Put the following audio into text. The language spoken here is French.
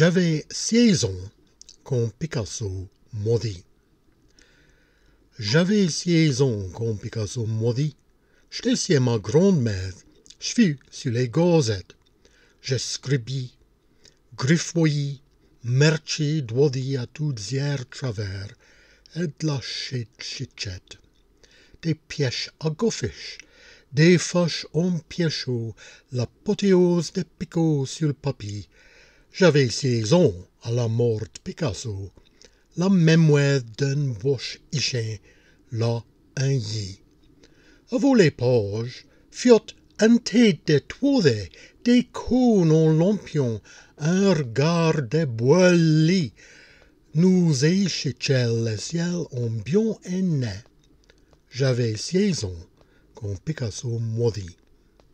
J'avais six ans quand Picasso maudit. J'avais six ans quand Picasso maudit. J'étais chez ma grand-mère. Je fus sur les gazettes. J'escribis, griffoyis, merci d'oisis à toutes hier travers, et de la chichette. Des pièches à goffiches, des fâches en la l'apothéose des picots sur le papier, j'avais saison à la mort Picasso, la mémoire d'un vache ichin, là un yi. Avant les pages, fiot un tête de des coups en lampion, un regard de nous échichait le ciel en bion et net. J'avais saison quand Picasso maudit.